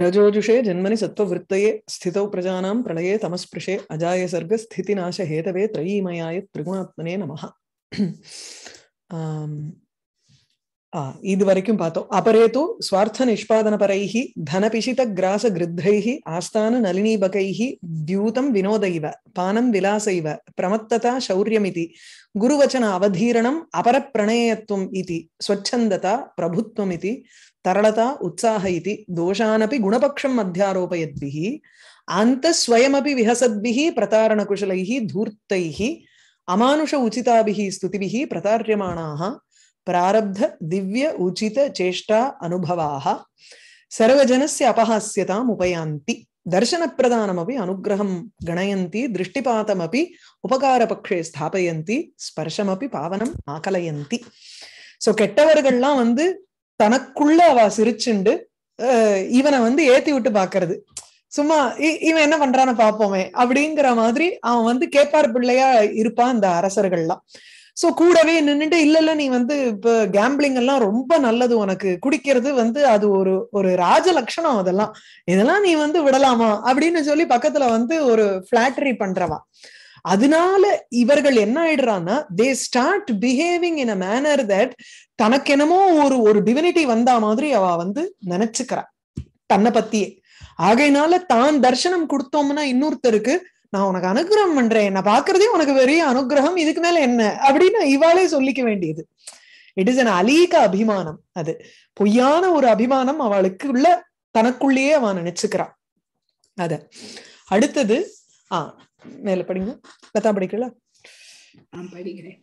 रजोजुषे जन्मनि सत्त्ववृत्तये स्थितौ प्रजानां प्रणये तमस्पृशे अजाय हेतवे त्रयीमयाय त्रिगुणात्मने नमः इदिवरकं पातौ अपरे तु स्वार्थनिष्पादनपरैः धनपिशितग्रासगृद्धैः आस्थाननलिनीबकैः द्यूतं विनोदैव पानं विलासैव प्रमत्तता शौर्यमिति गुरुवचन अवधीरणम् अपरप्रणेयत्वम् इति स्वच्छन्दता प्रभुत्वमिति तरलता उत्साह इति दोषानपि गुणपक्षम् अध्यारोपयद्भिः आन्तस्वयमपि विहसद्भिः प्रतारणकुशलैः धूर्तैः अमानुष उचिताभिः स्तुतिभिः प्रतार्यमाणाः பிராரப்த திவ்ய உச்சித சேஷ்டா அனுபவாக சர்வஜனசிய அபஹாசியதாம் உபயாந்தி दर्शनप्रदानमपि अनुग्रहं गणयन्ति दृष्टिपातमपि உபகாரபக்ஷே ஸ்தாபயந்தி ஸ்பர்ஷமப்பி பாவனம் ஆகலயந்தி ஸோ கெட்டவர்கள்லாம் வந்து தனக்குள்ள அவ சிரிச்சுண்டு இவனை வந்து ஏத்தி விட்டு பாக்குறது சும்மா இவன் என்ன பண்றான்னு பாப்போமே அப்படிங்கிற மாதிரி அவன் வந்து கேப்பார் பிள்ளையா இருப்பான் இந்த அரசர்கள்லாம் சோ கூடவே நின்னுட்டு இல்ல இல்ல நீ வந்து இப்ப கேம்பிளிங் எல்லாம் ரொம்ப நல்லது உனக்கு குடிக்கிறது வந்து அது ஒரு ஒரு ராஜ லட்சணம் அதெல்லாம் இதெல்லாம் நீ வந்து விடலாமா அப்படின்னு சொல்லி பக்கத்துல வந்து ஒரு பிளாட்டரி பண்றவா அதனால இவர்கள் என்ன ஆயிடுறான்னா they start behaving in a manner that தனக்கெனமோ ஒரு ஒரு டிவினிட்டி வந்தா மாதிரி அவ வந்து நினைச்சுக்கிறான் தன்னை பத்தியே ஆகையினால தான் தர்சனம் கொடுத்தோம்னா இன்னொருத்தருக்கு நான் உனக்கு அனுகிரகம் பண்றேன் நான் பாக்குறதே உனக்கு பெரிய அனுகிரகம் இதுக்கு மேல என்ன அப்படின்னு இவாளே சொல்லிக்க வேண்டியது இட் இஸ் அன் அலீக அபிமானம் அது பொய்யான ஒரு அபிமானம் அவளுக்கு உள்ள தனக்குள்ளேயே அவன் நினைச்சுக்கிறான் அத அடுத்தது ஆஹ் மேல படிங்க பத்தாம் படிக்கல படிக்கிறேன்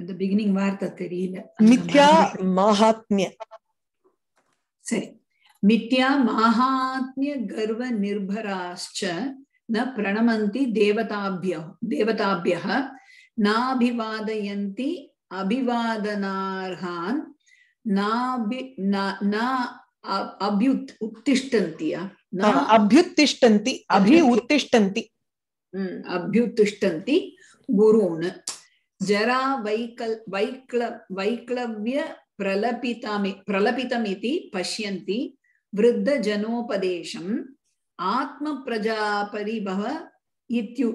இந்த பிகினிங் வார்த்தை தெரியல மித்யா மகாத்மிய சரி மித்யா மகாத்மிய கர்வ நிர்பராஷ்ட न प्रणमन्ति देवताभ्य देवताभ्यः नाभिवादयन्ति अभिवादनार्हान् नाभि न अभ्युत् उत्तिष्ठन्ति अभ्युत्तिष्ठन्ति अभि उत्तिष्ठन्ति अभ्युत्तिष्ठन्ति गुरून् जरा वैकल् वैक्ल वैक्लव्य प्रलपितामि प्रलपितमिति पश्यन्ति वृद्धजनोपदेशम् आत्मप्रजापरिभव इत्यु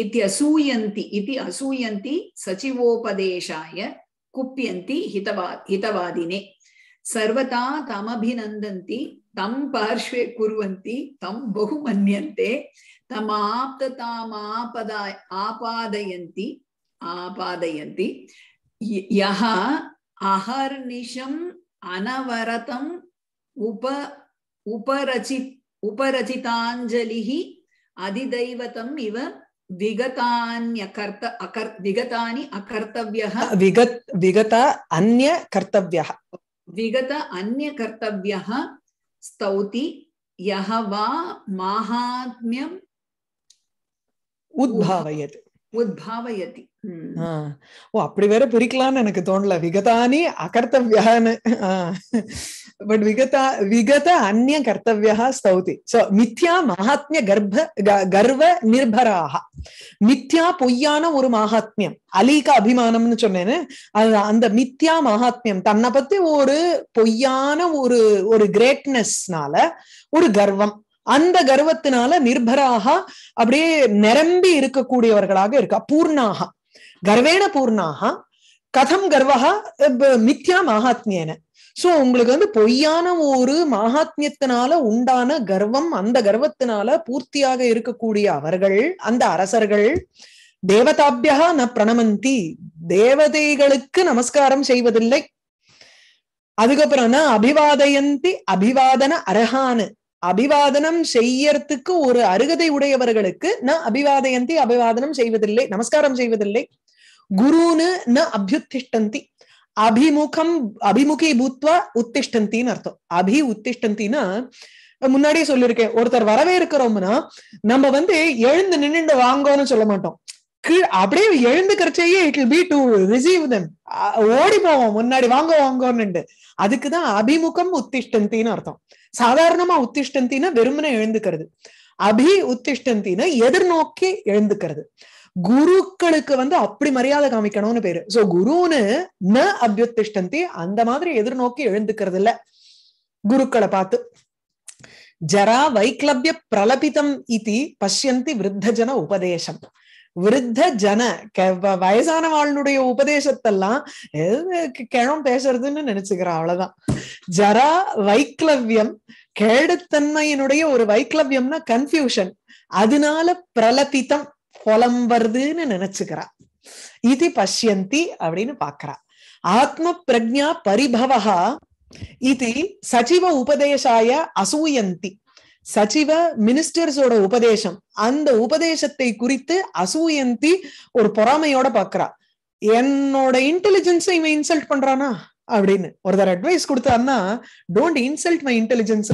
इति असूयन्ति इति असूयन्ति सचिवोपदेशाय कुप्यन्ति हितवा हितवादिने सर्वथा तमभिनन्दन्ति तं पार्श्वे कुर्वन्ति तं बहु मन्यन्ते तमाप्ततामापदा आपादयन्ति आपादयन्ति यः अहर्निशम् अनवरतम् उप उपरचित् उपरचिताञ्जलिः अधिदैवतम् इव विगतान्यकर्त अकर् विगतानि अकर्तव्यः विगत विगत अन्यकर्तव्यः विगत अन्यकर्तव्यः स्तौति यः वा माहात्म्यम् उद्भावयत् உத்பாவயதி ஓ அப்படி வேற பிரிக்கலாம்னு எனக்கு தோணல விகதானி அகர்த்தவியான்னு பட் விகதா விகத அந்நிய கர்த்தவியா ஸ்தௌதி சோ மித்யா மகாத்மிய கர்ப்ப கர்வ நிர்பராக மித்யா பொய்யான ஒரு மகாத்மியம் அலீக அபிமானம்னு சொன்னேன்னு அந்த மித்யா மகாத்மியம் தன்னை பத்தி ஒரு பொய்யான ஒரு ஒரு கிரேட்னஸ்னால ஒரு கர்வம் அந்த கர்வத்தினால நிர்பராக அப்படியே நிரம்பி இருக்கக்கூடியவர்களாக இருக்க பூர்ணாக கர்வேண பூர்ணாக கதம் கர்வா மித்யா மகாத்மியன சோ உங்களுக்கு வந்து பொய்யான ஒரு மகாத்மியத்தினால உண்டான கர்வம் அந்த கர்வத்தினால பூர்த்தியாக இருக்கக்கூடிய அவர்கள் அந்த அரசர்கள் தேவதாபியா ந பிரணமந்தி தேவதைகளுக்கு நமஸ்காரம் செய்வதில்லை அதுக்கப்புறம் அபிவாதயந்தி அபிவாதன அரஹானு அபிவாதனம் செய்யறதுக்கு ஒரு அருகதை உடையவர்களுக்கு ந அபிவாதயந்தி அபிவாதனம் செய்வதில்லை நமஸ்காரம் செய்வதில்லை குருன்னு ந அபியுத்திஷ்டந்தி அபிமுகம் அபிமுகி பூத்வா உத்திஷ்டந்தின்னு அர்த்தம் அபி உத்திஷ்டந்தின்னா முன்னாடியே சொல்லியிருக்கேன் ஒருத்தர் வரவே இருக்கிறோம்னா நம்ம வந்து எழுந்து நின்றுண்டு வாங்கோன்னு சொல்ல மாட்டோம் அப்படியே எழுந்து எழுந்துக்கிறச்சேயே it be to receive them ஓடி போவோம் முன்னாடி வாங்க வாங்கன்னு அதுக்குதான் அபிமுகம் உத்திஷ்டந்தின்னு அர்த்தம் சாதாரணமா உத்திஷ்டந்தின்னா வெறுமனை எழுந்துக்கிறது அபி உத்திஷ்டந்தின்னு எதிர்நோக்கி எழுந்துக்கிறது குருக்களுக்கு வந்து அப்படி மரியாதை காமிக்கணும்னு பேரு சோ குருன்னு ந அபியுத்திஷ்டந்தி அந்த மாதிரி எதிர்நோக்கி எழுந்துக்கிறது இல்ல குருக்களை பார்த்து ஜரா வைக்லவிய பிரலபிதம் இதி பஷ்யந்தி விருத்தஜன உபதேசம் விருத்த ஜன வயசான வாழ்னுடைய உபதேசத்தெல்லாம் கிழம் பேசுறதுன்னு நினைச்சுக்கிறா அவ்வளவுதான் ஜரா வைக்லவ்யம் கேடுத்தன்மையினுடைய ஒரு வைக்லவ்யம்னா கன்ஃபியூஷன் அதனால பிரலபித்தம் வருதுன்னு நினைச்சுக்கிறா இது பஷ்யந்தி அப்படின்னு பாக்குறா ஆத்ம பிரஜா பரிபவகா இது சச்சிவ உபதேசாய அசூயந்தி சச்சிவ மினிஸ்டர்ஸோட உபதேசம் அந்த உபதேசத்தை குறித்து அசூயந்தி ஒரு பொறாமையோட பாக்குறா என்னோட இன்டெலிஜென்ஸை இவன் இன்சல்ட் பண்றானா அப்படின்னு ஒருத்தர் அட்வைஸ் கொடுத்தாருன்னா டோன்ட் இன்சல்ட் மை இன்டெலிஜென்ஸ்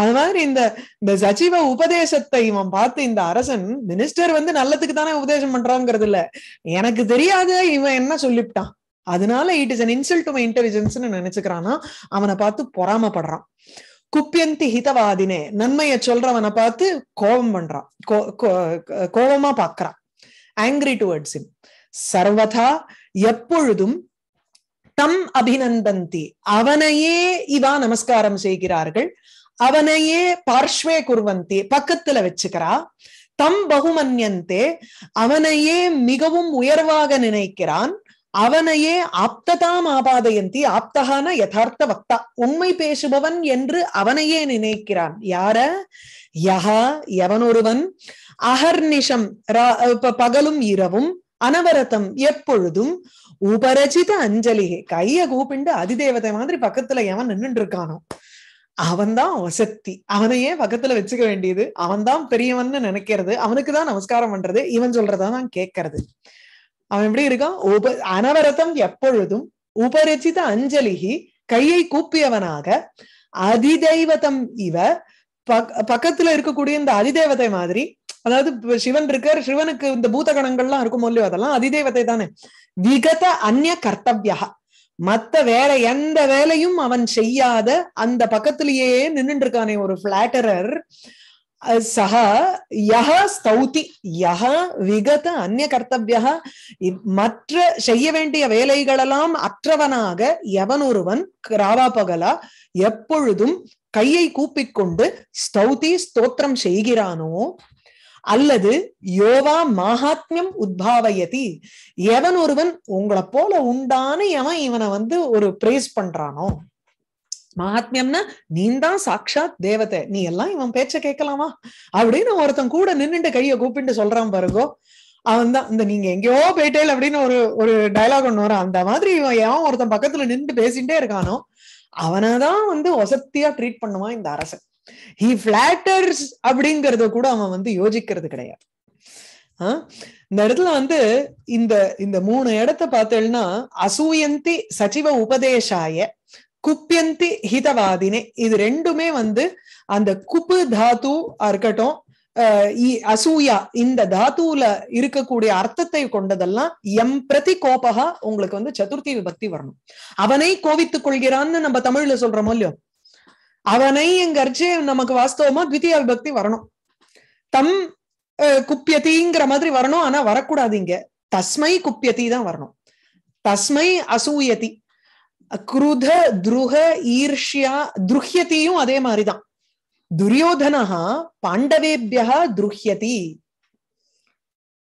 அது மாதிரி இந்த இந்த சச்சிவ உபதேசத்தை இவன் பார்த்து இந்த அரசன் மினிஸ்டர் வந்து நல்லதுக்கு தானே உபதேசம் பண்றாங்கிறது இல்ல எனக்கு தெரியாத இவன் என்ன சொல்லிவிட்டான் அதனால it is an insult to my இன்டெலிஜென்ஸ்னு நினைச்சுக்கிறான்னா அவனை பார்த்து பொறாமப்படுறான் குப்பியந்தி ஹிதவாதினே நன்மைய சொல்றவனை பார்த்து கோபம் பண்றான் கோபமா பாக்குறான் ஆங்கிரி டுவர்ட்ஸ் இம் சர்வதா எப்பொழுதும் தம் அபிநந்தந்தி அவனையே இவா நமஸ்காரம் செய்கிறார்கள் அவனையே பார்ஷ்வே குர்வந்தி பக்கத்துல வச்சுக்கிறா தம் பகுமன்யந்தே அவனையே மிகவும் உயர்வாக நினைக்கிறான் அவனையே ஆப்ததாம் ஆபாதயந்தி ஆப்தகான யதார்த்த வக்தா உண்மை பேசுபவன் என்று அவனையே நினைக்கிறான் யார யஹா எவனொருவன் அகர்நிஷம் பகலும் இரவும் அனவரதம் எப்பொழுதும் உபரஜித அஞ்சலிகை கைய கூப்பிண்டு அதிதேவதை மாதிரி பக்கத்துல எவன் நின்னுட்டு இருக்கானோ அவன்தான் தான் வசத்தி அவனையே பக்கத்துல வச்சுக்க வேண்டியது அவன்தான் பெரியவன் நினைக்கிறது அவனுக்கு தான் நமஸ்காரம் பண்றது இவன் சொல்றதான் கேட்கறது அவன் எப்படி இருக்கான் உப அனவரதம் எப்பொழுதும் உபரிச்சித அஞ்சலிகி கையை கூப்பியவனாக அதிதெய்வதம் இவ பக்கத்துல இருக்கக்கூடிய இந்த அதிதேவதை மாதிரி அதாவது சிவன் இருக்கார் சிவனுக்கு இந்த பூத கணங்கள்லாம் இருக்கும் இல்லையோ அதெல்லாம் அதிதேவதை தானே விகத அந்நிய கர்த்தவியா மத்த வேலை எந்த வேலையும் அவன் செய்யாத அந்த பக்கத்திலேயே நின்றுட்டு இருக்கானே ஒரு பிளாட்டரர் सः यः स्तौति यः விகத அந்நிய கர்த்தவியா மற்ற செய்ய வேண்டிய வேலைகளெல்லாம் அற்றவனாக எவன் ஒருவன் ராவா பகலா எப்பொழுதும் கையை கூப்பிக்கொண்டு ஸ்தௌதி ஸ்தோத்திரம் செய்கிறானோ அல்லது யோவா மாகாத்மியம் உத்பாவயதி எவன் ஒருவன் உங்களை போல உண்டான எவன் இவனை வந்து ஒரு பிரேஸ் பண்றானோ மகாத்மியம்னா நீந்தான் சாட்சாத் தேவதை நீ எல்லாம் இவன் பேச்ச கேட்கலாமா அப்படின்னு ஒருத்தன் கூட நின்னுட்டு கைய கூப்பிட்டு சொல்றான் பாருங்கோ அவன் தான் இந்த நீங்க எங்கேயோ போயிட்டேல் அப்படின்னு ஒரு ஒரு டைலாக் ஒண்ணு வரும் அந்த மாதிரி இவன் ஏன் ஒருத்தன் பக்கத்துல நின்று பேசிட்டே இருக்கானோ அவனதான் வந்து ஒசத்தியா ட்ரீட் பண்ணுவான் இந்த அரசன் ஹி பிளாட்டர்ஸ் அப்படிங்கறத கூட அவன் வந்து யோசிக்கிறது கிடையாது இந்த இடத்துல வந்து இந்த இந்த மூணு இடத்த பார்த்தேன்னா அசூயந்தி சச்சிவ உபதேசாய குப்பியந்தி ஹிதவாதினே இது ரெண்டுமே வந்து அந்த குப்பு தாத்து இருக்கட்டும் அசூயா இந்த தாத்துல இருக்கக்கூடிய அர்த்தத்தை கொண்டதெல்லாம் எம் பிரதி கோபகா உங்களுக்கு வந்து சதுர்த்தி விபக்தி வரணும் அவனை கோவித்துக் கொள்கிறான்னு நம்ம தமிழ்ல சொல்றோமோ இல்லையோ அவனை எங்கர்ச்சி நமக்கு வாஸ்தவமா தித்திய விபக்தி வரணும் தம் குப்பியத்திங்கிற மாதிரி வரணும் ஆனா வரக்கூடாது இங்க தஸ்மை குப்பியத்தி தான் வரணும் தஸ்மை அசூயதி குருத துருக ஈர்ஷியா துருஹியத்தையும் அதே மாதிரிதான் துரியோதனஹா பாண்டவேபியா துருஹியதி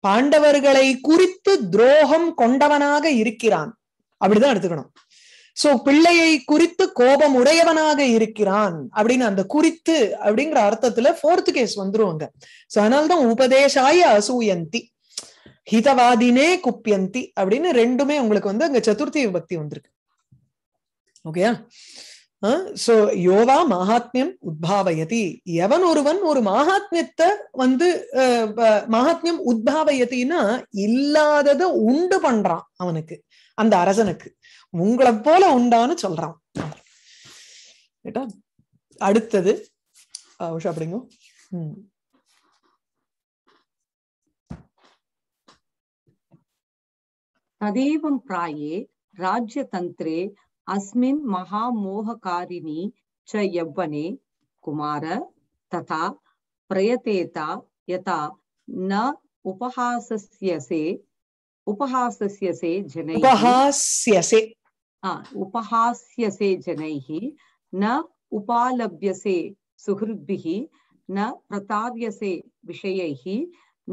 பாண்டவர்களை குறித்து துரோகம் கொண்டவனாக இருக்கிறான் அப்படிதான் எடுத்துக்கணும் சோ பிள்ளையை குறித்து கோபம் உடையவனாக இருக்கிறான் அப்படின்னு அந்த குறித்து அப்படிங்கிற அர்த்தத்துல போர்த்து கேஸ் வந்துருவாங்க சோ அதனால்தான் உபதேசாய அசூயந்தி ஹிதவாதினே குப்பியந்தி அப்படின்னு ரெண்டுமே உங்களுக்கு வந்து அங்க சதுர்த்தி விபக்தி வந்திருக்கு ஓகேயா சோ யோவா மகாத்மியம் உத்பாவயதி எவன் ஒருவன் ஒரு மகாத்மியத்தை வந்து மகாத்மியம் உத்பாவயத்தின்னா இல்லாதத உண்டு பண்றான் அவனுக்கு அந்த அரசனுக்கு உங்களை போல உண்டான்னு சொல்றான் அடுத்தது உஷா அப்படிங்க ததேவம் பிராயே ராஜ்யதந்திரே अस्मिन् महामोहकारिणी च यौवने कुमार तथा प्रयतेता यथा न उपहासस्यसे उपहासस्यसे जनैः उपहास्यसे उपहास्यसे जनैः न उपालभ्यसे सुहृद्भिः न प्रतार्यसे विषयैः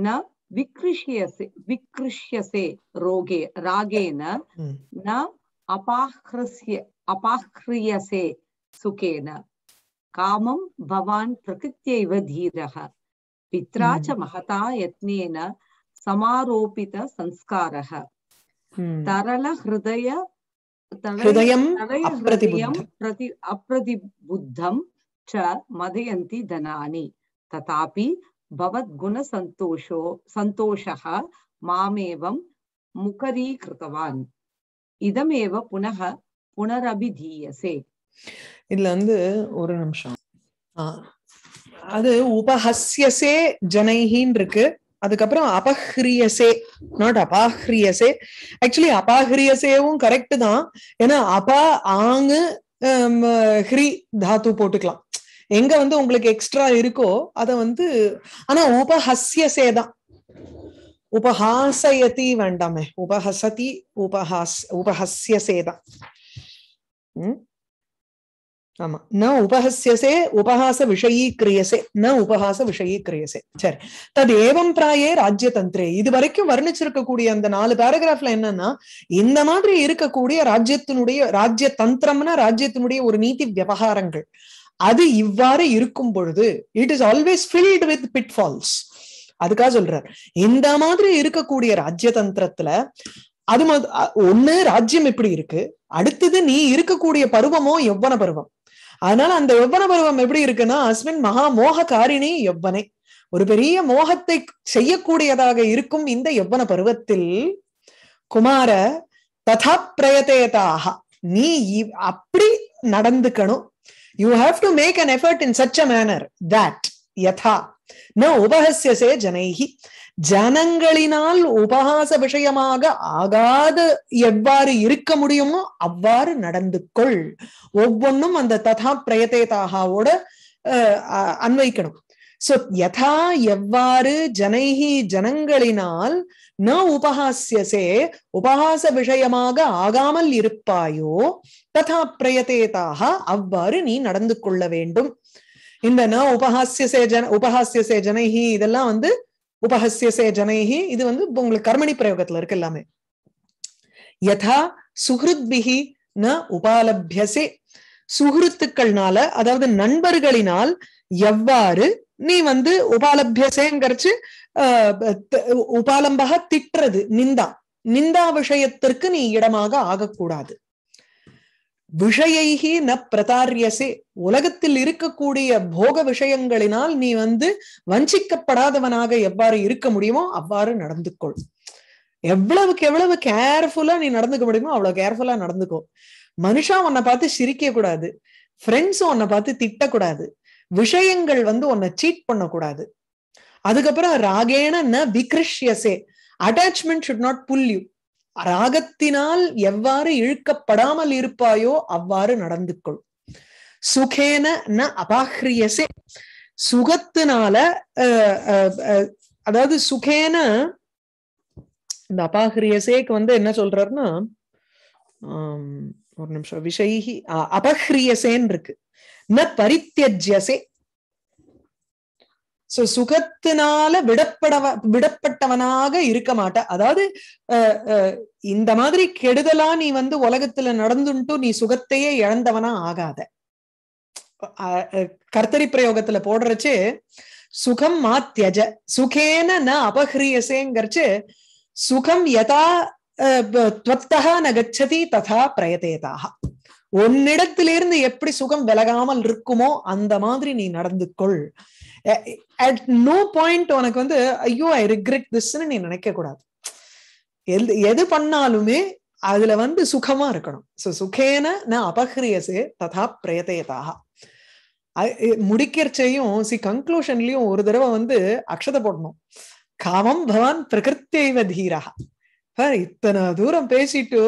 न विकृष्यसे विकृष्यसे रोगे रागेन हम्म। न अपाहृस्य अपाह्रियसे सुखेन कामं भवान् प्रकृत्यैव धीरः पित्रा च महता यत्नेन समारोपित संस्कारः तरल हृदय प्रति अप्रतिबुद्धं च मदयन्ति धनानि तथापि भवद्गुणसन्तोषो सन्तोषः मामेवं இதமேவ புனக புனரபிதீயசே இதுல வந்து ஒரு நிமிஷம் அது உபஹஸ்யசே ஜனைஹின் இருக்கு அதுக்கப்புறம் அபஹ்ரியசே நாட் அபாஹ்ரியசே ஆக்சுவலி அபாஹ்ரியசேவும் கரெக்ட் தான் ஏன்னா அபா ஆங்கு ஹிரி தாத்து போட்டுக்கலாம் எங்க வந்து உங்களுக்கு எக்ஸ்ட்ரா இருக்கோ அத வந்து ஆனா உபஹஸ்யசே தான் உபஹாசயதி வேண்டாமே உபஹசதி உபஹாஸ் உபஹசியசேதான் ஆமா ந உபஹசியசே உபஹாச விஷயீக்கிரியசே ந உபஹாச விஷயீக்கிரியசே சரி தது ஏவம் பிராயே ராஜ்யதந்திரே இது வரைக்கும் வர்ணிச்சிருக்கக்கூடிய அந்த நாலு பேராகிராஃப்ல என்னன்னா இந்த மாதிரி இருக்கக்கூடிய ராஜ்யத்தினுடைய ராஜ்ய தந்திரம்னா ராஜ்யத்தினுடைய ஒரு நீதி விவகாரங்கள் அது இவ்வாறு இருக்கும் பொழுது it is always filled with pitfalls அதுக்காக சொல்றார் இந்த மாதிரி இருக்கக்கூடிய ராஜ்ய தந்திரத்துல அது ஒண்ணு ராஜ்யம் எப்படி இருக்கு அடுத்தது நீ இருக்கக்கூடிய பருவமோ எவ்வன பருவம் அதனால அந்த எவ்வன பருவம் எப்படி இருக்குன்னா அஸ்மின் மகா மோக காரிணி எவ்வனை ஒரு பெரிய மோகத்தை செய்யக்கூடியதாக இருக்கும் இந்த எவ்வன பருவத்தில் குமார ததா பிரயத்தேதாக நீ அப்படி நடந்துக்கணும் you have to make an effort in such a manner that யதா ந உபஹசியசே ஜனைகி ஜனங்களினால் உபஹாச விஷயமாக ஆகாத எவ்வாறு இருக்க முடியுமோ அவ்வாறு நடந்து கொள் ஒவ்வொன்றும் அந்த ததா அஹ் அன்வைக்கணும் சோ யதா எவ்வாறு ஜனைகி ஜனங்களினால் ந உபஹாசியசே உபஹாச விஷயமாக ஆகாமல் இருப்பாயோ ததா தாகா அவ்வாறு நீ நடந்து கொள்ள வேண்டும் இந்த ந உபஹாசிய ஜன உபஹாசியசே சேஜனைஹி இதெல்லாம் வந்து உபஹாசிய சேஜனைஹி இது வந்து உங்களுக்கு கர்மணி பிரயோகத்துல இருக்கு எல்லாமே யதா பிஹி ந உபாலபியசே சுகிருத்துக்கள்னால அதாவது நண்பர்களினால் எவ்வாறு நீ வந்து உபாலபியசேங்கரிச்சு உபாலம்பக திட்டுறது நிந்தா நிந்தா விஷயத்திற்கு நீ இடமாக ஆகக்கூடாது விஷயைகி ந பிரதாரியசே உலகத்தில் இருக்கக்கூடிய போக விஷயங்களினால் நீ வந்து வஞ்சிக்கப்படாதவனாக எவ்வாறு இருக்க முடியுமோ அவ்வாறு நடந்து கொள் எவ்வளவுக்கு எவ்வளவு கேர்ஃபுல்லா நீ நடந்துக்க முடியுமோ அவ்வளவு கேர்ஃபுல்லா நடந்துக்கோ மனுஷா உன்னை பார்த்து சிரிக்க கூடாது ஃப்ரெண்ட்ஸும் உன்னை பார்த்து திட்டக்கூடாது விஷயங்கள் வந்து உன்னை சீட் பண்ணக்கூடாது அதுக்கப்புறம் ராகேன ந விக்ரிஷ்யசே attachment should not pull you ராகத்தினால் எவ்வாறு இழுக்கப்படாமல் இருப்பாயோ அவ்வாறு நடந்து கொள் சுகேன ந சுகத்தினால அதாவது சுகேன இந்த அபாகிரியசேக்கு வந்து என்ன சொல்றாருன்னா ஒரு நிமிஷம் விஷயி அபஹ்ரியசேன்னு இருக்கு ந பரித்தியஜ்யசே சோ சுகத்தினால விடப்படவ விடப்பட்டவனாக இருக்க மாட்ட அதாவது இந்த மாதிரி கெடுதலா நீ வந்து உலகத்துல நடந்துட்டு நீ சுகத்தையே இழந்தவனா ஆகாத கர்த்தரி பிரயோகத்துல போடுறச்சு சுகம் மாத்தியஜ சுகேன ந அபஹ்ரியசேங்கிறச்சு சுகம் எதா துவத்தகா ந கச்சதி ததா பிரயதேதாக உன்னிடத்திலிருந்து எப்படி சுகம் விலகாமல் இருக்குமோ அந்த மாதிரி நீ நடந்து கொள் அட் நோ பாயிண்ட் உனக்கு வந்து ஐயோ ஐ ரிக்ரெட் திஸ்ன்னு நீ நினைக்க கூடாது எது எது பண்ணாலுமே அதுல வந்து சுகமா இருக்கணும் ஸோ சுகேன நான் அபஹ்ரியசே ததா பிரயத்தையதாக முடிக்கிறச்சையும் சி கன்க்ளூஷன்லயும் ஒரு தடவை வந்து அக்ஷதை போடணும் காமம் பவான் பிரகிருத்தேவ தீரா இத்தனை தூரம் பேசிட்டு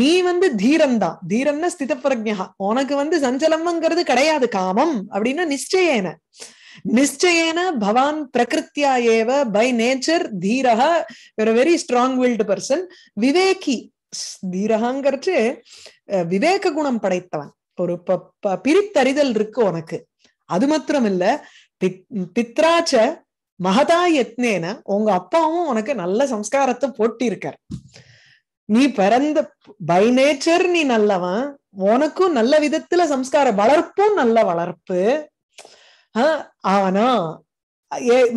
நீ வந்து தீரம் தான் தீரம்னா ஸ்தித பிரஜா உனக்கு வந்து சஞ்சலம்ங்கிறது கிடையாது காமம் அப்படின்னா நிச்சயேன நிச்சயேன பவான் பிரகிருத்தியா ஏவ பை நேச்சர் தீரக வெரி ஸ்ட்ராங் வில்டு பர்சன் விவேகி தீரகாங்கிறது விவேக குணம் படைத்தவன் ஒரு பிரித்தறிதல் இருக்கு உனக்கு அது மாத்திரம் இல்ல பித்ராச்ச மகதா யத்னேன உங்க அப்பாவும் உனக்கு நல்ல சம்ஸ்காரத்தை போட்டி இருக்கார் நீ பிறந்த பை நேச்சர் நீ நல்லவன் உனக்கும் நல்ல விதத்துல சம்ஸ்கார வளர்ப்பும் நல்ல வளர்ப்பு ஆனா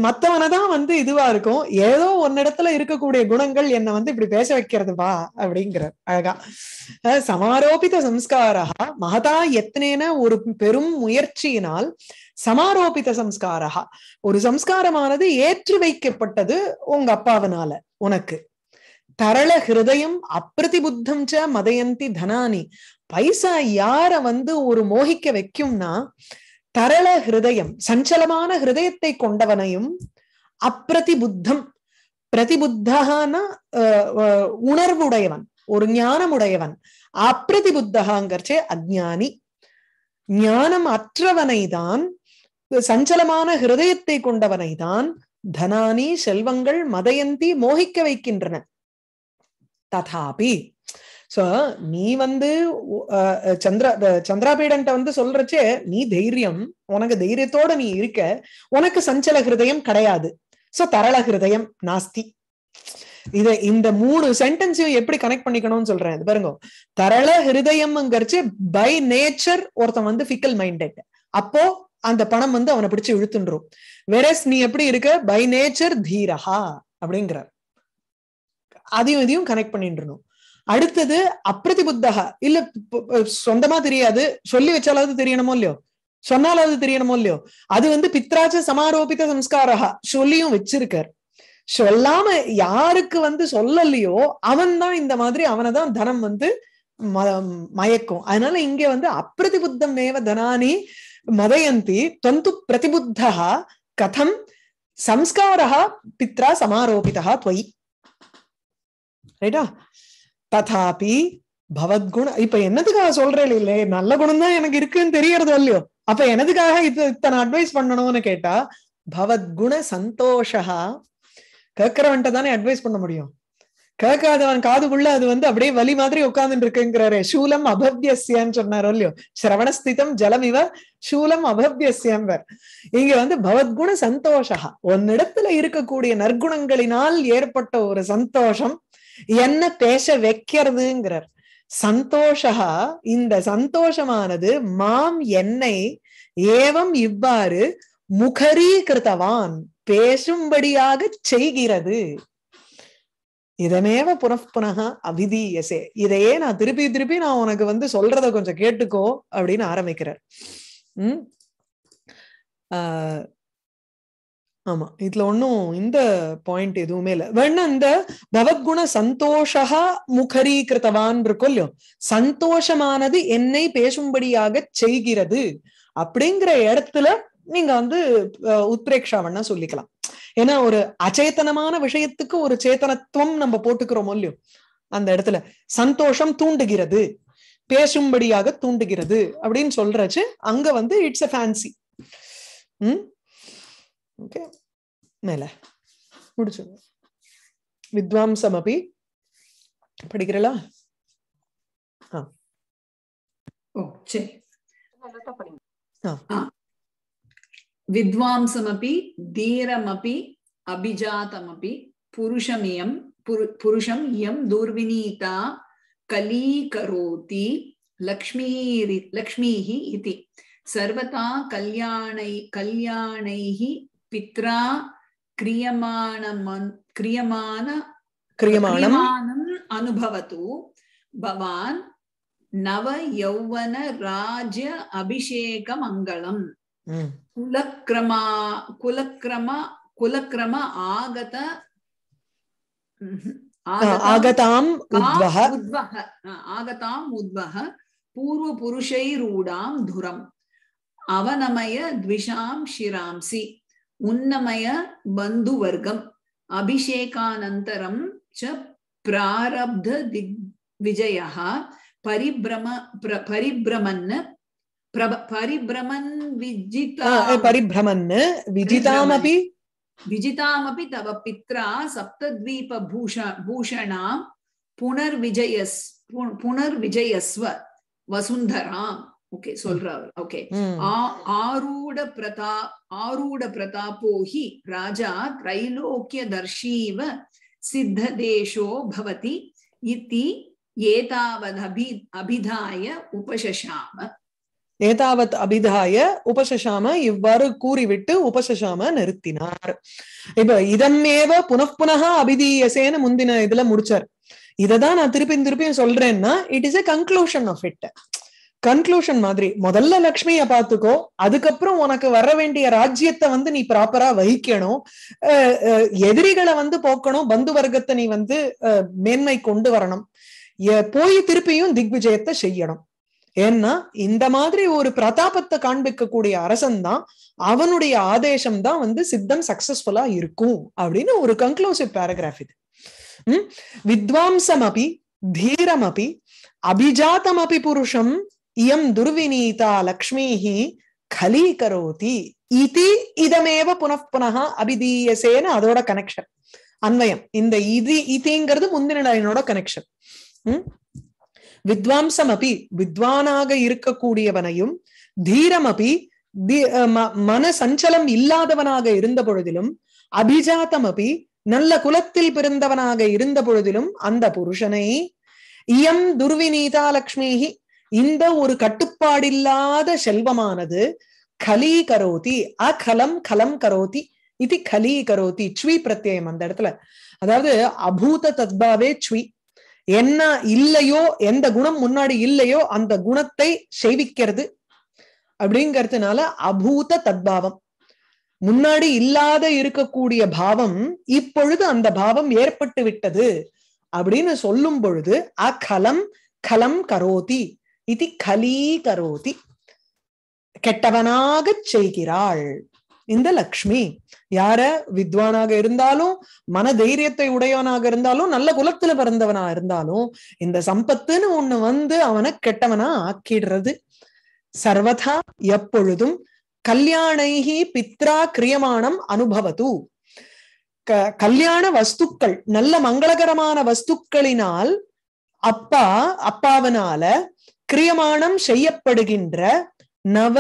மத்தவனதான் வந்து இதுவா இருக்கும் ஏதோ இடத்துல இருக்கக்கூடிய குணங்கள் என்ன வந்து இப்படி பேச வைக்கிறது வா அப்படிங்கிற அழகா சமாரோபித சம்ஸ்காரா மகதா எத்தனைன ஒரு பெரும் முயற்சியினால் சமாரோபித சம்ஸ்காரா ஒரு சம்ஸ்காரமானது ஏற்றி வைக்கப்பட்டது உங்க அப்பாவனால உனக்கு தரள ஹிருதயம் அப்பிரதிபுத்தம் ச மதயந்தி தனானி பைசா யார வந்து ஒரு மோகிக்க வைக்கும்னா தரள ஹிருதயம் சஞ்சலமான ஹிருதயத்தை கொண்டவனையும் அப்பிரதிபுத்தம் பிரதிபுத்தகான உணர்வுடையவன் ஒரு ஞானமுடையவன் அப்பிரதிபுத்தகாங்கிறச்சே அஜானி ஞானம் அற்றவனைதான் சஞ்சலமான ஹிருதயத்தை கொண்டவனைதான் தனானி செல்வங்கள் மதயந்தி மோகிக்க வைக்கின்றன ததாபி சோ நீ வந்து சந்திரா சந்திராபீடன்ட்ட வந்து சொல்றச்சே நீ தைரியம் உனக்கு தைரியத்தோட நீ இருக்க உனக்கு சஞ்சல ஹிருதயம் கிடையாது சோ தரள ஹிருதயம் நாஸ்தி இத இந்த மூணு சென்டென்ஸையும் எப்படி கனெக்ட் பண்ணிக்கணும்னு சொல்றேன் இது பாருங்க தரள ஹிருதயம்ங்கிறச்சு பை நேச்சர் ஒருத்தன் வந்து ஃபிக்கல் மைண்டட் அப்போ அந்த பணம் வந்து அவனை பிடிச்சு இழுத்துன்றும் வெரஸ் நீ எப்படி இருக்க பை நேச்சர் தீரஹா அப்படிங்கிற அதையும் இதையும் கனெக்ட் பண்ணிட்டுருணும் அடுத்தது அப்பிரதி புத்தகா இல்ல சொந்தமா தெரியாது சொல்லி வச்சாலாவது தெரியணுமோ இல்லையோ சொன்னாலாவது தெரியணுமோ இல்லையோ அது வந்து பித்ராச்ச சமாரோபித சம்ஸ்காரா சொல்லியும் வச்சிருக்கார் சொல்லாம யாருக்கு வந்து சொல்லலையோ அவன் தான் இந்த மாதிரி அவனை தான் தனம் வந்து மயக்கும் அதனால இங்க வந்து அப்பிரதிபுத்தம் ஏவ தனானி மதயந்தி தொந்து பிரதிபுத்தா கதம் சம்ஸ்காரா பித்ரா சமாரோபிதா துவை ரைட்டா ததாபி பவத்குண இப்ப என்னதுக்காக சொல்றேன் இல்ல நல்ல குணம் தான் எனக்கு இருக்குன்னு தெரியறது இல்லையோ அப்ப எனதுக்காக இது இத்தனை அட்வைஸ் பண்ணணும்னு கேட்டா பவத்குண சந்தோஷா கேட்கிறவன்ட்ட தானே அட்வைஸ் பண்ண முடியும் கேட்காதவன் காதுக்குள்ள அது வந்து அப்படியே வலி மாதிரி உட்கார்ந்துட்டு இருக்குங்கிறாரு சூலம் அபவ்யசியான்னு சொன்னாரோ இல்லையோ சிரவணஸ்திதம் ஜலம் இவ சூலம் அபவ்யசியம்பர் இங்க வந்து பவத்குண சந்தோஷா ஒன்னிடத்துல இருக்கக்கூடிய நற்குணங்களினால் ஏற்பட்ட ஒரு சந்தோஷம் என்ன பேச வைக்கிறதுங்கிறார் சந்தோஷா இந்த சந்தோஷமானது மாம் என்னை ஏவம் இவ்வாறு முகரீகிருத்தவான் பேசும்படியாக செய்கிறது இதமேவ புனப்புனக அவிதீயசே இதையே நான் திருப்பி திருப்பி நான் உனக்கு வந்து சொல்றத கொஞ்சம் கேட்டுக்கோ அப்படின்னு ஆரம்பிக்கிறார் உம் ஆஹ் ஆமா இதுல ஒன்னும் இந்த பாயிண்ட் எதுவுமே இல்ல வேணா இந்த பவத்குண சந்தோஷா முகரீகிருத்தவான் இருக்கும் இல்லையோ சந்தோஷமானது என்னை பேசும்படியாக செய்கிறது அப்படிங்கிற இடத்துல நீங்க வந்து உத்ரேக்ஷாவண்ணா சொல்லிக்கலாம் ஏன்னா ஒரு அச்சேத்தனமான விஷயத்துக்கு ஒரு சேத்தனத்துவம் நம்ம போட்டுக்கிறோமோ இல்லையோ அந்த இடத்துல சந்தோஷம் தூண்டுகிறது பேசும்படியாக தூண்டுகிறது அப்படின்னு சொல்றச்சு அங்க வந்து it's a fancy um okay மேலே முடிச்சுங்க வித்வாம்சம் அப்படி படிக்கிறலா ஆ ஓ சரி வித்வாம்சமபி தீரமபி அபிஜாத்தமபி புருஷமியம் புருஷம் இயம் தூர்வினீதா கலீகரோதி லக்ஷ்மீ லக்ஷ்மீஹி இதி சர்வதா கல்யாணை கல்யாணைஹி पित्रा क्रियमाणं क्रियमाण क्रियमाणम् अनुभवतु भवान् नवयौवन राज अभिषेकमङ्गलम् कुलक्रमा कुलक्रम कुलक्रम आगत आगताम् आगताम् उद्वह पूर्वपुरुषैरूढां धुरम् अवनमय द्विषां शिरांसि उन्नमय बन्धुवर्गम् अभिषेकानन्तरं च प्रारब्धदिग्विजयः परिभ्रम प्र परिभ्रमन् विजितामपि तव पित्रा सप्तद्वीपभूष पुनर्विजयस् पुनर्विजयस्व वसुन्धराम् ஓகே சொல்றாரு ஓகே ஆரூட பிரதா ஆரூட பிரதாபோஹி ராஜா திரைலோக்கிய தர்ஷீவ சித்த தேசோ பவதி இத்தி ஏதாவத் அபி அபிதாய உபசசாம ஏதாவத் அபிதாய உபசசாம இவ்வாறு கூறிவிட்டு உபசசாம நிறுத்தினார் இப்ப இதன்னேவ புனப்புனகா அபிதீயசேன முந்தின இதுல முடிச்சார் இததான் நான் திருப்பி திருப்பியும் சொல்றேன்னா it is a conclusion of it conclusion மாதிரி முதல்ல லக்ஷ்மிய பாத்துக்கோ அதுக்கப்புறம் உனக்கு வர வேண்டிய ராஜ்யத்தை வந்து நீ ப்ராப்பரா வகிக்கணும் எதிரிகளை வந்து போக்கணும் பந்து வர்க்கத்தை நீ வந்து மேன்மை கொண்டு வரணும் போய் திருப்பியும் திக்விஜயத்தை செய்யணும் ஏன்னா இந்த மாதிரி ஒரு பிரதாபத்தை காண்பிக்கக்கூடிய அரசன் தான் அவனுடைய ஆதேசம் தான் வந்து சித்தம் சக்சஸ்ஃபுல்லா இருக்கும் அப்படின்னு ஒரு கன்க்ளூசிவ் பேராகிராஃப் இது வித்வாம்சம் அபி தீரம் அபி அபிஜாத்தம் அப்படி புருஷம் இயம் துர்வினீதா லக்ஷ்மீஹி கலீகரோதி கரோதி இது இதமேவ புனப்புனக அபிதீயசேன அதோட கனெக்ஷன் அன்வயம் இந்த இது இதிங்கிறது முந்தின கனெக்ஷன் வித்வாம்சம் அப்படி வித்வானாக இருக்கக்கூடியவனையும் தீரம் அப்படி மன சஞ்சலம் இல்லாதவனாக இருந்த பொழுதிலும் அபிஜாத்தம் அபி நல்ல குலத்தில் பிறந்தவனாக இருந்த பொழுதிலும் அந்த புருஷனை இயம் துர்வினீதா லக்ஷ்மிஹி இந்த ஒரு கட்டுப்பாடில்லாத செல்வமானது கலீ கரோதி அகலம் கலம் கரோதி இது கலீ கரோதி ச்வி பிரத்யம் அந்த இடத்துல அதாவது அபூத தத்பாவே ச்வி என்ன இல்லையோ எந்த குணம் முன்னாடி இல்லையோ அந்த குணத்தை செய்விக்கிறது அப்படிங்கிறதுனால அபூத தத்பாவம் முன்னாடி இல்லாத இருக்கக்கூடிய பாவம் இப்பொழுது அந்த பாவம் ஏற்பட்டு விட்டது அப்படின்னு சொல்லும் பொழுது அகலம் கலம் கரோதி இது கலீகரோதி கெட்டவனாக செய்கிறாள் இந்த லக்ஷ்மி யார வித்வானாக இருந்தாலும் மன தைரியத்தை உடையவனாக இருந்தாலும் நல்ல குலத்துல பிறந்தவனா இருந்தாலும் இந்த சம்பத்துன்னு ஒண்ணு வந்து அவனை கெட்டவனா ஆக்கிடுறது சர்வதா எப்பொழுதும் கல்யாணைகி பித்ரா கிரியமானம் அனுபவது க கல்யாண வஸ்துக்கள் நல்ல மங்களகரமான வஸ்துக்களினால் அப்பா அப்பாவனால கிரியமானம் செய்யப்படுகின்ற நவ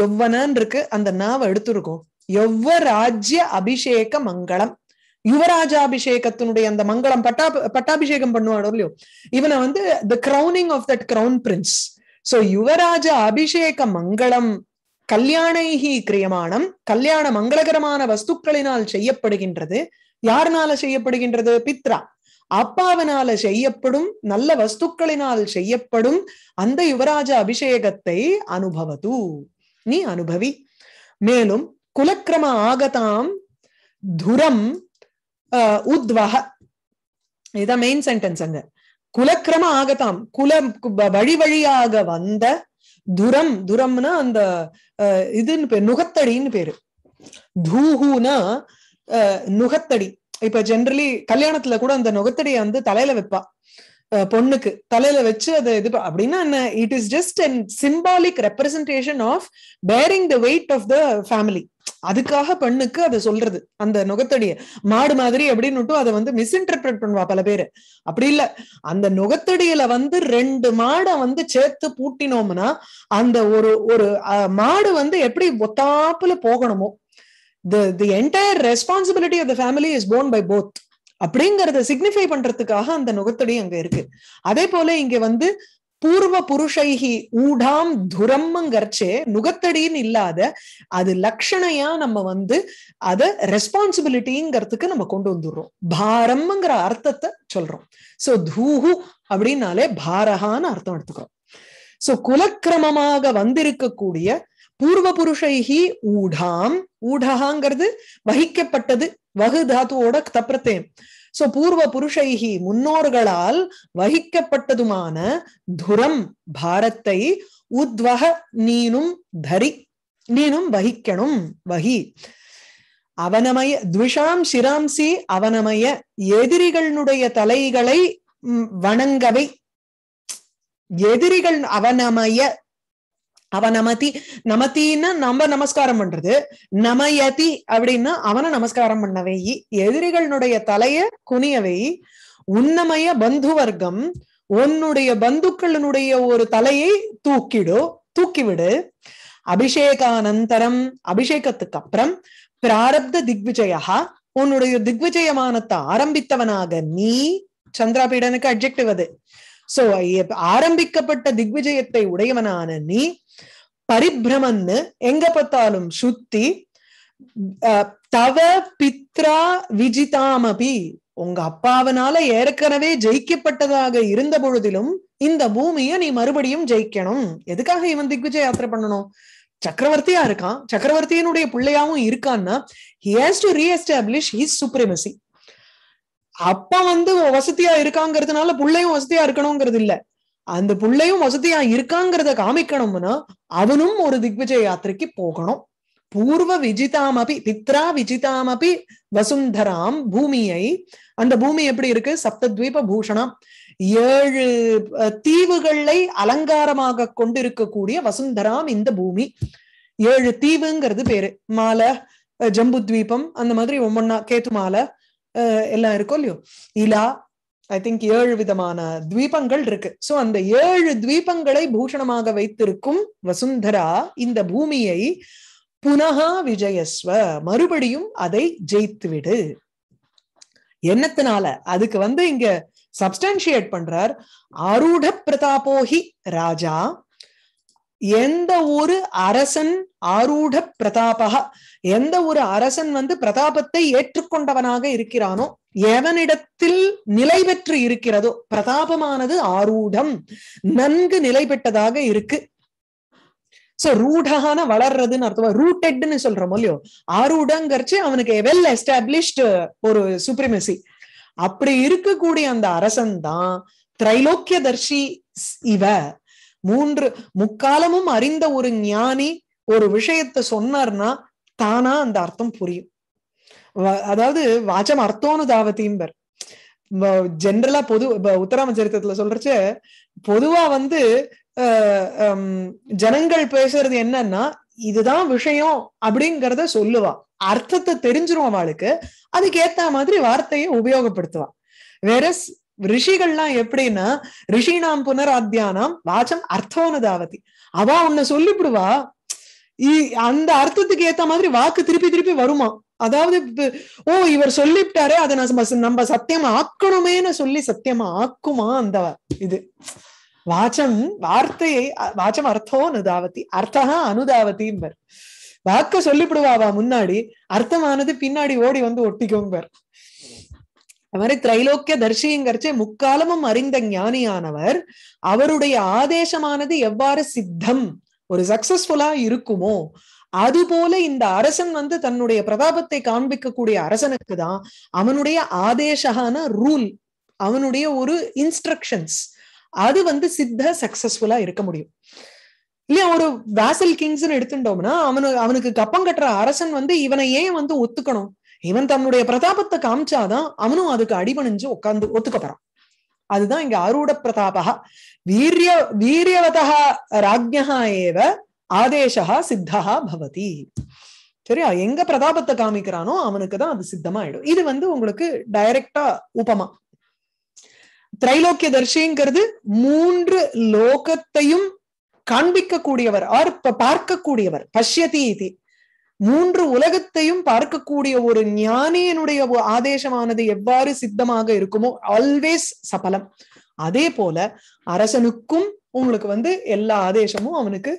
யௌவனன் இருக்கு அந்த நாவ எடுத்துருக்கோம் எவ்வ ராஜ்ய அபிஷேக மங்களம் யுவராஜாபிஷேகத்தினுடைய அந்த மங்களம் பட்டா பட்டாபிஷேகம் பண்ணுவாடோ இல்லையோ இவனை வந்து the crowning of that crown prince so யுவராஜ அபிஷேக மங்களம் கல்யாணைஹி கிரியமானம் கல்யாண மங்களகரமான வஸ்துக்களினால் செய்யப்படுகின்றது யாருனால செய்யப்படுகின்றது பித்ரா அப்பாவனால செய்யப்படும் நல்ல வஸ்துக்களினால் செய்யப்படும் அந்த யுவராஜ அபிஷேகத்தை அனுபவது நீ அனுபவி மேலும் குலக்கிரம ஆகதாம் துரம் உத்வக இதுதான் மெயின் சென்டென்ஸ் அங்க குலக்கிரம ஆகதாம் குல வழி வழியாக வந்த துரம் துரம்னா அந்த இதுன்னு பேர் நுகத்தடின்னு பேரு தூஹுனா நுகத்தடி இப்ப ஜென்ரலி கல்யாணத்துல கூட அந்த நுகத்தடியை வந்து தலையில வைப்பா பொண்ணுக்கு தலையில வச்சு அதை இது அப்படின்னா என்ன it is just and symbolic representation of bearing the weight of the family அதுக்காக பெண்ணுக்கு அதை சொல்றது அந்த நுகத்தடிய மாடு மாதிரி அப்படின்னு அதை வந்து மிஸ்இன்டர்பிரட் பண்ணுவா பல பேரு அப்படி இல்ல அந்த நுகத்தடியில வந்து ரெண்டு மாடை வந்து சேர்த்து பூட்டினோம்னா அந்த ஒரு ஒரு மாடு வந்து எப்படி ஒத்தாப்புல போகணுமோ the the entire responsibility of the family is borne by both அப்படிங்கறத சிக்னிஃபை பண்றதுக்காக அந்த நுகத்தடி அங்க இருக்கு அதே போல இங்க வந்து பூர்வ புருஷைகி ஊடாம் துரம்ங்கிறச்சே நுகத்தடின்னு இல்லாத அது லக்ஷணையா நம்ம வந்து அத ரெஸ்பான்சிபிலிட்டிங்கிறதுக்கு நம்ம கொண்டு வந்துடுறோம் பாரம்ங்கிற அர்த்தத்தை சொல்றோம் சோ தூஹு அப்படின்னாலே பாரகான்னு அர்த்தம் எடுத்துக்கிறோம் சோ குலக்கிரமமாக வந்திருக்கக்கூடிய பூர்வ புருஷைஹி ஊடாம் ஊடகாங்கிறது வகிக்கப்பட்டது வகு தாத்துவோட தப்பிரத்தேன் சோ பூர்வ புருஷைஹி முன்னோர்களால் வகிக்கப்பட்டதுமான துரம் பாரத்தை உத்வக நீனும் தரி நீனும் வகிக்கணும் வகி அவனமய துவிஷாம் சிராம்சி அவனமய எதிரிகளுடைய தலைகளை வணங்கவை எதிரிகள் அவனமய அவ நமதி நமத்தின்னா நம்ம நமஸ்காரம் பண்றது நமயதி அப்படின்னா அவனை நமஸ்காரம் பண்ண வெயி எதிரிகளுடைய தலைய குனிய உன்னமய பந்து வர்க்கம் உன்னுடைய பந்துக்களினுடைய ஒரு தலையை தூக்கிடு தூக்கிவிடு அபிஷேகானந்தரம் அபிஷேகத்துக்கு அப்புறம் பிராரப்த திக்விஜயா உன்னுடைய திக்விஜயமானத்தை ஆரம்பித்தவனாக நீ சந்திராபீடனுக்கு அப்ஜெக்டிவ் அது சோ ஆரம்பிக்கப்பட்ட திக்விஜயத்தை உடையவனான நீ பரிபிரமன்னு எங்க பார்த்தாலும் சுத்தி தவ பித்ரா விஜிதாமபி உங்க அப்பாவனால ஏற்கனவே ஜெயிக்கப்பட்டதாக இருந்த பொழுதிலும் இந்த பூமியை நீ மறுபடியும் ஜெயிக்கணும் எதுக்காக இவன் திக்விஜய் யாத்திரை பண்ணணும் சக்கரவர்த்தியா இருக்கான் சக்கரவர்த்தியினுடைய பிள்ளையாவும் இருக்கான்னா he has to reestablish his supremacy அப்ப வந்து வசதியா இருக்காங்கிறதுனால பிள்ளையும் வசதியா இருக்கணுங்கிறது இல்ல அந்த பிள்ளையும் வசதியா இருக்காங்கிறத காமிக்கணும்னா அவனும் ஒரு திக்விஜய யாத்திரைக்கு போகணும் பூர்வ விஜிதாமபி பித்ரா விஜிதாமபி வசுந்தராம் பூமியை அந்த பூமி எப்படி இருக்கு சப்தத்வீப பூஷணம் ஏழு தீவுகளை அலங்காரமாக கொண்டிருக்கக்கூடிய வசுந்தராம் இந்த பூமி ஏழு தீவுங்கிறது பேரு மாலை ஜம்பு அந்த மாதிரி ஒவ்வொன்னா கேத்து மாலை எல்லாம் இருக்கும் இல்லையோ இலா ஐ திங்க் ஏழு விதமான துவீபங்கள் இருக்கு சோ அந்த ஏழு துவீபங்களை பூஷணமாக வைத்திருக்கும் வசுந்தரா இந்த பூமியை புனகா விஜயஸ்வ மறுபடியும் அதை ஜெயித்து விடு என்னத்தினால அதுக்கு வந்து இங்க சப்ஸ்டன்ஷியேட் பண்றார் ஆரூட பிரதாபோகி ராஜா எந்த ஒரு அரசன் ஆரூட பிரதாபக எந்த ஒரு அரசன் வந்து பிரதாபத்தை ஏற்றுக்கொண்டவனாக இருக்கிறானோ எவனிடத்தில் நிலை பெற்று இருக்கிறதோ பிரதாபமானது ஆரூடம் நன்கு நிலை பெற்றதாக இருக்கு சோ ரூடகான வளர்றதுன்னு அர்த்தம் ரூட்டட்னு சொல்றோம் இல்லையோ ஆரூடங்கிறச்சு அவனுக்கு வெல் எஸ்டாப்ளிஷ்டு ஒரு சுப்ரிமசி அப்படி இருக்கக்கூடிய அந்த அரசன் தான் திரைலோக்கியதர்ஷி இவ மூன்று முக்காலமும் அறிந்த ஒரு ஞானி ஒரு விஷயத்த சொன்னார்னா தானா அந்த அர்த்தம் புரியும் அதாவது வாச்சம் அர்த்தம்னு தாவத்தின்பர் ஜென்ரலா பொது உத்தராம சரித்திரத்துல சொல்றச்ச பொதுவா வந்து ஜனங்கள் பேசுறது என்னன்னா இதுதான் விஷயம் அப்படிங்கிறத சொல்லுவா அர்த்தத்தை தெரிஞ்சிருவான் அவளுக்கு அதுக்கு ஏத்த மாதிரி வார்த்தையை உபயோகப்படுத்துவா வேற ரிஷிகள்லாம் எப்படின்னா ரிஷினாம் புனராத்தியானம் வாச்சம் அர்த்தோனுதாவதி அவ உன்னை சொல்லிவிடுவா அந்த அர்த்தத்துக்கு ஏத்த மாதிரி வாக்கு திருப்பி திருப்பி வருமா அதாவது ஓ இவர் சொல்லிவிட்டாரே அதை நான் நம்ம சத்தியமா ஆக்கணுமேன்னு சொல்லி சத்தியமா ஆக்குமா அந்த இது வாச்சம் வார்த்தையை வாச்சம் அர்த்தம் அனுதாவதி அர்த்தா அனுதாவதிம்பர் வாக்க சொல்லிவிடுவாவா முன்னாடி அர்த்தமானது பின்னாடி ஓடி வந்து ஒட்டிக்கோங்க மாதிரி திரைலோக்கிய தர்ஷிங்கிறச்சே முக்காலமும் அறிந்த ஞானியானவர் அவருடைய ஆதேசமானது எவ்வாறு சித்தம் ஒரு சக்சஸ்ஃபுல்லா இருக்குமோ அது போல இந்த அரசன் வந்து தன்னுடைய பிரதாபத்தை காண்பிக்கக்கூடிய அரசனுக்கு தான் அவனுடைய ஆதேசகான ரூல் அவனுடைய ஒரு இன்ஸ்ட்ரக்ஷன்ஸ் அது வந்து சித்த சக்சஸ்ஃபுல்லா இருக்க முடியும் இல்லையா ஒரு வேசல் கிங்ஸ் எடுத்துட்டோம்னா அவனு அவனுக்கு கப்பம் கட்டுற அரசன் வந்து இவனையே வந்து ஒத்துக்கணும் இவன் தன்னுடைய பிரதாபத்தை காமிச்சாதான் அவனும் அதுக்கு அடிபணிஞ்சு உட்காந்து ஒத்துக்கப்படுறான் அதுதான் இங்க ஆரூட பிரதாபா வீரிய வீரியவதா ராஜ்யா ஏவ ஆதேசா சித்தா பவதி சரியா எங்க பிரதாபத்தை காமிக்கிறானோ அவனுக்கு தான் அது சித்தமாயிடும் இது வந்து உங்களுக்கு டைரக்டா உபமா திரைலோக்கிய தர்ஷிங்கிறது மூன்று லோகத்தையும் காண்பிக்க கூடியவர் ஆர் பார்க்கக்கூடியவர் பஷ்யதி மூன்று உலகத்தையும் பார்க்கக்கூடிய ஒரு ஞானியனுடைய ஆதேசமானது எவ்வாறு சித்தமாக இருக்குமோ ஆல்வேஸ் சபலம் அதே போல அரசனுக்கும் உங்களுக்கு வந்து எல்லா ஆதேசமும் அவனுக்கு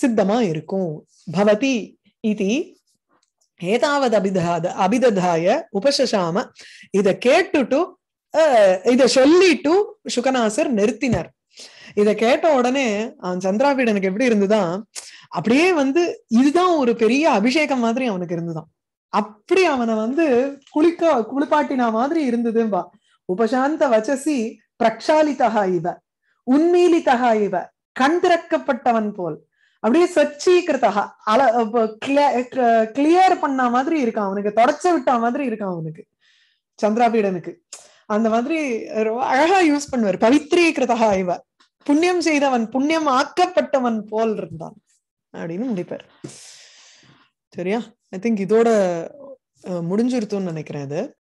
சித்தமா இருக்கும் பவதி இது ஏதாவது அபிதாத அபிததாய உபசசாம இதை கேட்டுட்டு இதை சொல்லிட்டு சுகநாசர் நிறுத்தினர் இதை கேட்ட உடனே அவன் சந்திராபீடனுக்கு எப்படி இருந்துதான் அப்படியே வந்து இதுதான் ஒரு பெரிய அபிஷேகம் மாதிரி அவனுக்கு இருந்துதான் அப்படி அவனை வந்து குளிக்க குளிப்பாட்டினா மாதிரி இருந்ததும்பா உபசாந்த வச்சசி பிரக்ஷாலிதகா இவ உண்மீலிதகா இவ கண் திறக்கப்பட்டவன் போல் அப்படியே சச்சீக்கிரதகா அல கிளியர் பண்ண மாதிரி இருக்கான் அவனுக்கு தொடச்ச விட்ட மாதிரி இருக்கான் அவனுக்கு சந்திராபீடனுக்கு அந்த மாதிரி அழகா யூஸ் பண்ணுவார் பவித்ரீகிருதகா இவ புண்ணியம் செய்தவன் புண்ணியம் ஆக்கப்பட்டவன் போல் இருந்தான் அப்படின்னு முடிப்பார் சரியா ஐ திங்க் இதோட முடிஞ்சிருத்தும்னு நினைக்கிறேன் இது